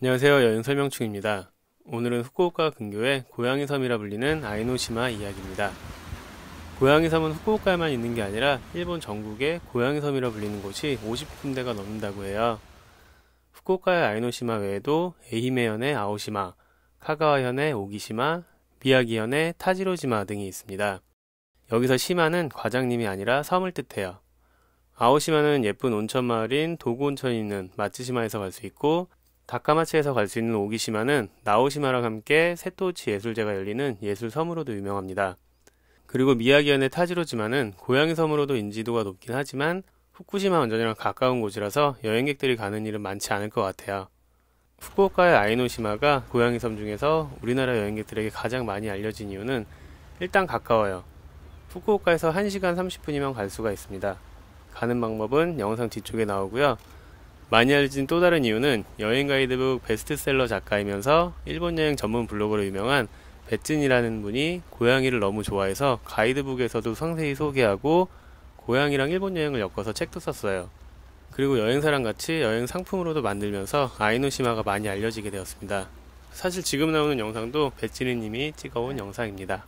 안녕하세요. 여행 설명충입니다. 오늘은 후쿠오카 근교의 고양이 섬이라 불리는 아이노시마 이야기입니다. 고양이 섬은 후쿠오카에만 있는 게 아니라 일본 전국의 고양이 섬이라 불리는 곳이 50군데가 넘는다고 해요. 후쿠오카의 아이노시마 외에도 에히메현의 아오시마, 카가와현의 오기시마, 미야기현의 타지로지마 등이 있습니다. 여기서 시마는 과장님이 아니라 섬을 뜻해요. 아오시마는 예쁜 온천 마을인 도구 온천이 있는 마츠시마에서 갈 수 있고 다카마츠에서갈수 있는 오기시마는 나오시마랑 함께 세토치 예술제가 열리는 예술 섬으로도 유명합니다. 그리고 미야기현의 타지로지만은 고양이 섬으로도 인지도가 높긴 하지만 후쿠시마 원전이랑 가까운 곳이라서 여행객들이 가는 일은 많지 않을 것 같아요. 후쿠오카의 아이노시마가 고양이 섬 중에서 우리나라 여행객들에게 가장 많이 알려진 이유는 일단 가까워요. 후쿠오카에서 1시간 30분이면 갈 수가 있습니다. 가는 방법은 영상 뒤쪽에 나오고요. 많이 알려진 또 다른 이유는 여행 가이드북 베스트셀러 작가이면서 일본 여행 전문 블로그로 유명한 배진이라는 분이 고양이를 너무 좋아해서 가이드북에서도 상세히 소개하고 고양이랑 일본 여행을 엮어서 책도 썼어요. 그리고 여행사랑 같이 여행 상품으로도 만들면서 아이노시마가 많이 알려지게 되었습니다. 사실 지금 나오는 영상도 배치이님이 찍어온 영상입니다.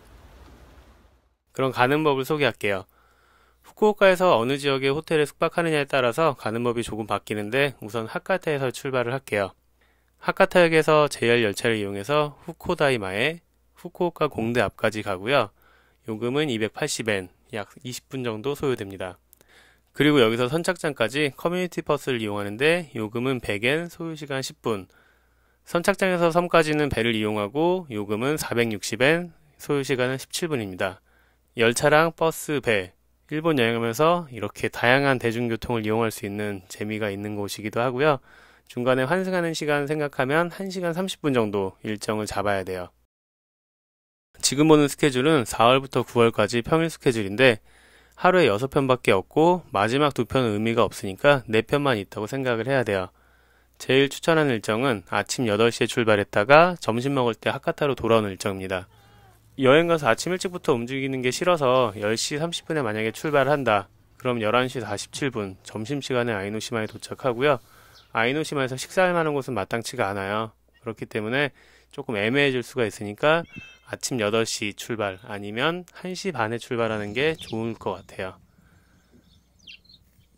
그럼 가는 법을 소개할게요. 후쿠오카에서 어느 지역의 호텔에 숙박하느냐에 따라서 가는 법이 조금 바뀌는데 우선 하카타에서 출발을 할게요. 하카타역에서 JR 열차를 이용해서 후코다이마에 후쿠오카 공대 앞까지 가고요. 요금은 280엔, 약 20분 정도 소요됩니다. 그리고 여기서 선착장까지 커뮤니티 버스를 이용하는데 요금은 100엔, 소요시간 10분. 선착장에서 섬까지는 배를 이용하고 요금은 460엔, 소요시간은 17분입니다. 열차랑 버스, 배, 일본 여행하면서 이렇게 다양한 대중교통을 이용할 수 있는 재미가 있는 곳이기도 하고요. 중간에 환승하는 시간 생각하면 1시간 30분 정도 일정을 잡아야 돼요. 지금 보는 스케줄은 4월부터 9월까지 평일 스케줄인데 하루에 6편밖에 없고 마지막 2편은 의미가 없으니까 4편만 있다고 생각을 해야 돼요. 제일 추천하는 일정은 아침 8시에 출발했다가 점심 먹을 때 하카타로 돌아오는 일정입니다. 여행 가서 아침 일찍부터 움직이는 게 싫어서 10시 30분에 만약에 출발한다. 그럼 11시 47분 점심시간에 아이노시마에 도착하고요. 아이노시마에서 식사할 만한 곳은 마땅치가 않아요. 그렇기 때문에 조금 애매해질 수가 있으니까 아침 8시 출발 아니면 1시 반에 출발하는 게 좋을 것 같아요.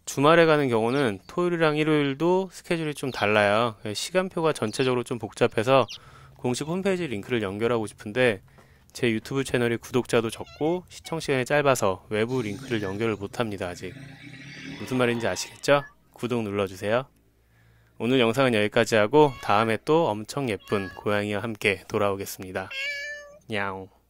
주말에 가는 경우는 토요일이랑 일요일도 스케줄이 좀 달라요. 시간표가 전체적으로 좀 복잡해서 공식 홈페이지 링크를 연결하고 싶은데 제 유튜브 채널이 구독자도 적고 시청 시간이 짧아서 외부 링크를 연결을 못합니다 아직 무슨 말인지 아시겠죠? 구독 눌러주세요 오늘 영상은 여기까지 하고 다음에 또 엄청 예쁜 고양이와 함께 돌아오겠습니다 냐옹